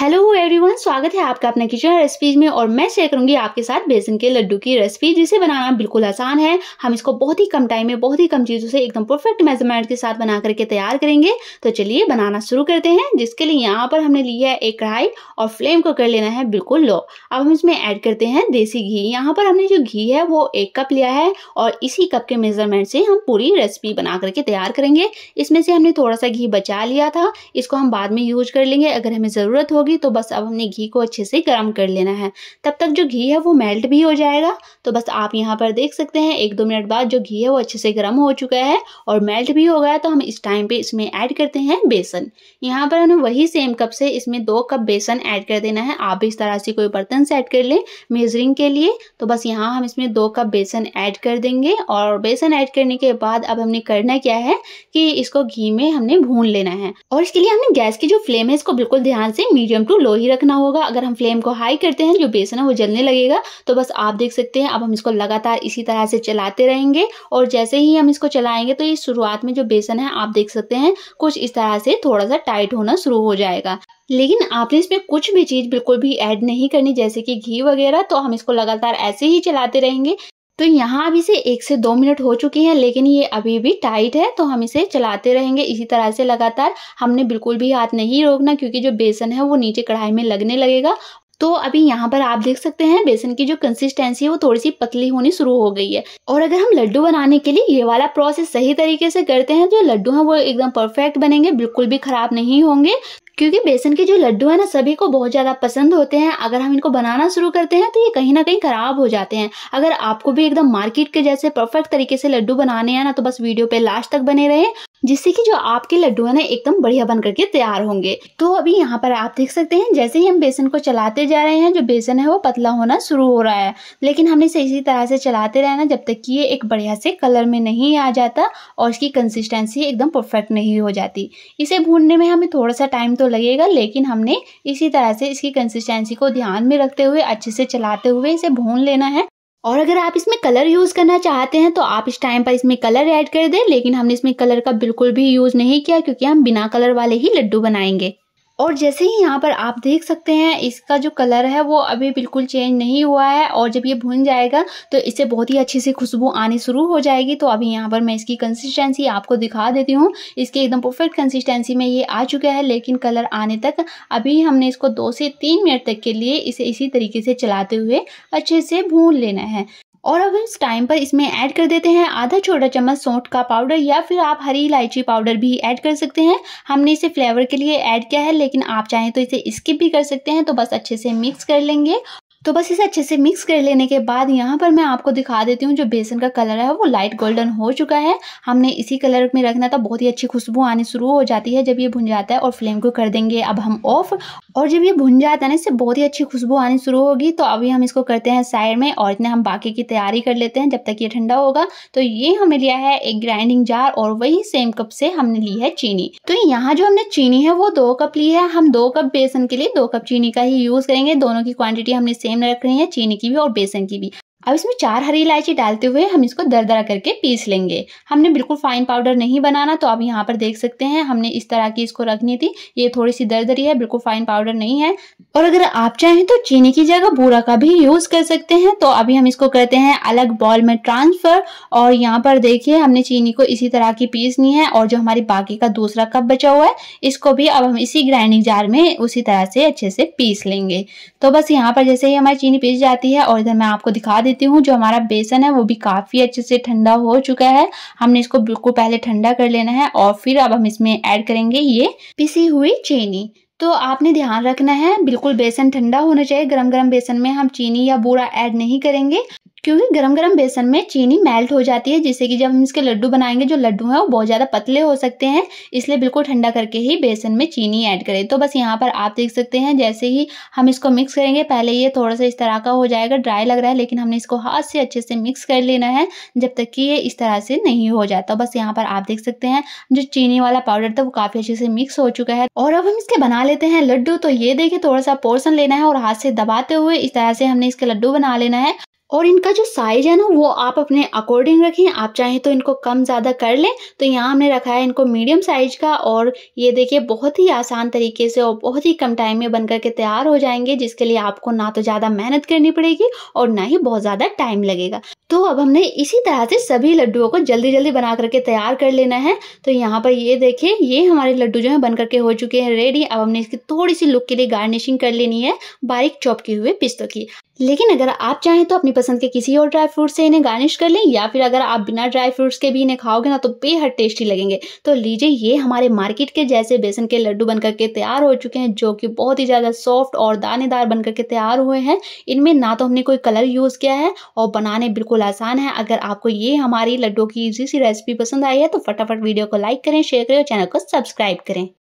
hello everyone स्वागत है आपका अपने किचन रेसिपीज में और मैं शेयर करूंगी आपके साथ बेसन के लड्डू की रेसिपी जिसे बनाना बिल्कुल आसान है हम इसको बहुत ही कम टाइम में बहुत ही कम चीज़ों से एकदम परफेक्ट मेजरमेंट के साथ बना करके तैयार करेंगे तो चलिए बनाना शुरू करते हैं जिसके लिए यहाँ पर हमने लिया है एक कढ़ाई और फ्लेम को कर लेना है बिल्कुल लो अब हम इसमें ऐड करते हैं देसी घी यहाँ पर हमने जो घी है वो एक कप लिया है और इसी कप के मेजरमेंट से हम पूरी रेसिपी बना करके तैयार करेंगे इसमें से हमने थोड़ा सा घी बचा लिया था इसको हम बाद में यूज कर लेंगे अगर हमें ज़रूरत होगी होगी तो बस अब हमने घी को अच्छे से गर्म कर लेना है तब तक जो घी है वो मेल्ट भी हो जाएगा तो बस आप यहाँ पर देख सकते हैं एक दो मिनट बाद जो घी है वो अच्छे से गर्म हो चुका है और मेल्ट भी हो गया तो हम इस टाइम पे इसमें ऐड करते हैं बेसन यहाँ पर हमें वही सेम कप से इसमें दो कप बेसन ऐड कर देना है आप इस तरह से कोई बर्तन से कर लें मेजरिंग के लिए तो बस यहाँ हम इसमें दो कप बेसन ऐड कर देंगे और बेसन ऐड करने के बाद अब हमने करना क्या है कि इसको घी में हमने भून लेना है और इसके लिए हमने गैस की जो फ्लेम है इसको बिल्कुल ध्यान से मीडियम फ्लेम को लो ही रखना होगा अगर हम फ्लेम को हाई करते हैं जो बेसन है वो जलने लगेगा तो बस आप देख सकते हैं अब हम इसको लगातार इसी तरह से चलाते रहेंगे और जैसे ही हम इसको चलाएंगे तो ये शुरुआत में जो बेसन है आप देख सकते हैं कुछ इस तरह से थोड़ा सा टाइट होना शुरू हो जाएगा लेकिन आपने इसमें कुछ भी चीज़ बिल्कुल भी ऐड नहीं करनी जैसे कि घी वगैरह तो हम इसको लगातार ऐसे ही चलाते रहेंगे तो यहाँ अभी से एक से दो मिनट हो चुके हैं लेकिन ये अभी भी टाइट है तो हम इसे चलाते रहेंगे इसी तरह से लगातार हमने बिल्कुल भी हाथ नहीं रोकना क्योंकि जो बेसन है वो नीचे कढ़ाई में लगने लगेगा तो अभी यहाँ पर आप देख सकते हैं बेसन की जो कंसिस्टेंसी है वो थोड़ी सी पतली होनी शुरू हो गई है और अगर हम लड्डू बनाने के लिए ये वाला प्रोसेस सही तरीके से करते हैं जो लड्डू हैं वो एकदम परफेक्ट बनेंगे बिल्कुल भी खराब नहीं होंगे क्योंकि बेसन के जो लड्डू है ना सभी को बहुत ज़्यादा पसंद होते हैं अगर हम इनको बनाना शुरू करते हैं तो ये कहीं ना कहीं ख़राब हो जाते हैं अगर आपको भी एकदम मार्केट के जैसे परफेक्ट तरीके से लड्डू बनाने हैं ना तो बस वीडियो पे लास्ट तक बने रहे जिससे कि जो आपके लड्डू है ना एकदम बढ़िया बन करके तैयार होंगे तो अभी यहाँ पर आप देख सकते हैं जैसे ही हम बेसन को चलाते जा रहे हैं जो बेसन है वो पतला होना शुरू हो रहा है लेकिन हमने इसे इसी तरह से चलाते रहना जब तक कि ये एक बढ़िया से कलर में नहीं आ जाता और इसकी कंसिस्टेंसी एकदम परफेक्ट नहीं हो जाती इसे भूनने में हमें थोड़ा सा टाइम तो लगेगा लेकिन हमने इसी तरह से इसकी कंसिस्टेंसी को ध्यान में रखते हुए अच्छे से चलाते हुए इसे भून लेना है और अगर आप इसमें कलर यूज़ करना चाहते हैं तो आप इस टाइम पर इसमें कलर ऐड कर दें लेकिन हमने इसमें कलर का बिल्कुल भी यूज़ नहीं किया क्योंकि हम बिना कलर वाले ही लड्डू बनाएंगे और जैसे ही यहाँ पर आप देख सकते हैं इसका जो कलर है वो अभी बिल्कुल चेंज नहीं हुआ है और जब ये भुन जाएगा तो इससे बहुत ही अच्छी सी खुशबू आनी शुरू हो जाएगी तो अभी यहाँ पर मैं इसकी कंसिस्टेंसी आपको दिखा देती हूँ इसके एकदम परफेक्ट कंसिस्टेंसी में ये आ चुका है लेकिन कलर आने तक अभी हमने इसको दो से तीन मिनट तक के लिए इसे इसी तरीके से चलाते हुए अच्छे से भून लेना है और अब इस टाइम पर इसमें ऐड कर देते हैं आधा छोटा चम्मच सौंठ का पाउडर या फिर आप हरी इलायची पाउडर भी ऐड कर सकते हैं हमने इसे फ्लेवर के लिए ऐड किया है लेकिन आप चाहें तो इसे स्किप भी कर सकते हैं तो बस अच्छे से मिक्स कर लेंगे तो बस इसे अच्छे से मिक्स कर लेने के बाद यहाँ पर मैं आपको दिखा देती हूँ जो बेसन का कलर है वो लाइट गोल्डन हो चुका है हमने इसी कलर में रखना था बहुत ही अच्छी खुशबू आनी शुरू हो जाती है जब ये भुन जाता है और फ्लेम को कर देंगे अब हम ऑफ और जब ये भुन जाता है ना इससे बहुत ही अच्छी खुशबू आनी शुरू होगी तो अभी हम इसको करते हैं साइड में और इतने हम बाकी की तैयारी कर लेते हैं जब तक ये ठंडा होगा तो ये हमें लिया है एक ग्राइंडिंग जार और वही सेम कप से हमने ली है चीनी तो यहाँ जो हमने चीनी है वो दो कप ली है हम दो कप बेसन के लिए दो कप चीनी का ही यूज करेंगे दोनों की क्वान्टिटी हमने सेम सेम रख रही हैं चीनी की भी और बेसन की भी अब इसमें चार हरी इलायची डालते हुए हम इसको दरदरा करके पीस लेंगे हमने बिल्कुल फाइन पाउडर नहीं बनाना तो आप यहाँ पर देख सकते हैं हमने इस तरह की इसको रखनी थी ये थोड़ी सी दरदरी है बिल्कुल फाइन पाउडर नहीं है और अगर आप चाहें तो चीनी की जगह बूरा का भी यूज कर सकते हैं तो अभी हम इसको करते हैं अलग बॉल में ट्रांसफर और यहाँ पर देखिए हमने चीनी को इसी तरह की पीसनी है और जो हमारी बाकी का दूसरा कप बचा हुआ है इसको भी अब हम इसी ग्राइंडिंग जार में उसी तरह से अच्छे से पीस लेंगे तो बस यहाँ पर जैसे ही हमारी चीनी पीस जाती है और इधर मैं आपको दिखा देती हूँ जो हमारा बेसन है वो भी काफ़ी अच्छे से ठंडा हो चुका है हमने इसको बिल्कुल पहले ठंडा कर लेना है और फिर अब हम इसमें ऐड करेंगे ये पिसी हुई चीनी तो आपने ध्यान रखना है बिल्कुल बेसन ठंडा होना चाहिए गरम गरम बेसन में हम चीनी या बूरा ऐड नहीं करेंगे क्योंकि गरम गरम बेसन में चीनी मेल्ट हो जाती है जिससे कि जब हम इसके लड्डू बनाएंगे जो लड्डू हैं वो बहुत ज़्यादा पतले हो सकते हैं इसलिए बिल्कुल ठंडा करके ही बेसन में चीनी ऐड करें तो बस यहाँ पर आप देख सकते हैं जैसे ही हम इसको मिक्स करेंगे पहले ये थोड़ा सा इस तरह का हो जाएगा ड्राई लग रहा है लेकिन हमने इसको हाथ से अच्छे से मिक्स कर लेना है जब तक कि ये इस तरह से नहीं हो जाता बस यहाँ पर आप देख सकते हैं जो चीनी वाला पाउडर था वो काफ़ी अच्छे से मिक्स हो चुका है और अब हम इसके बना लेते हैं लड्डू तो ये देखिए थोड़ा सा पोर्सन लेना है और हाथ से दबाते हुए इस तरह से हमने इसके लड्डू बना लेना है और इनका जो साइज है ना वो आप अपने अकॉर्डिंग रखें आप चाहें तो इनको कम ज़्यादा कर लें तो यहाँ हमने रखा है इनको मीडियम साइज का और ये देखिए बहुत ही आसान तरीके से और बहुत ही कम टाइम में बन करके तैयार हो जाएंगे जिसके लिए आपको ना तो ज़्यादा मेहनत करनी पड़ेगी और ना ही बहुत ज़्यादा टाइम लगेगा तो अब हमने इसी तरह से सभी लड्डुओं को जल्दी जल्दी बना करके तैयार कर लेना है तो यहाँ पर ये देखिए ये हमारे लड्डू जो है बन करके हो चुके हैं रेडी अब हमने इसकी थोड़ी सी लुक के लिए गार्निशिंग कर लेनी है बारीक चॉप किए हुए पिस्तों की लेकिन अगर आप चाहें तो अपनी पसंद के किसी और ड्राई फ्रूट से इन्हें गार्निश कर लें या फिर अगर आप बिना ड्राई फ्रूट्स के भी इन्हें खाओगे ना तो बेहद टेस्टी लगेंगे तो लीजिए ये हमारे मार्केट के जैसे बेसन के लड्डू बन करके तैयार हो चुके हैं जो कि बहुत ही ज़्यादा सॉफ्ट और दानेदार बन करके तैयार हुए हैं इनमें ना तो हमने कोई कलर यूज़ किया है और बनाने बिल्कुल आसान है अगर आपको ये हमारी लड्डू की ईजी सी रेसिपी पसंद आई है तो फटाफट वीडियो को लाइक करें शेयर करें और चैनल को सब्सक्राइब करें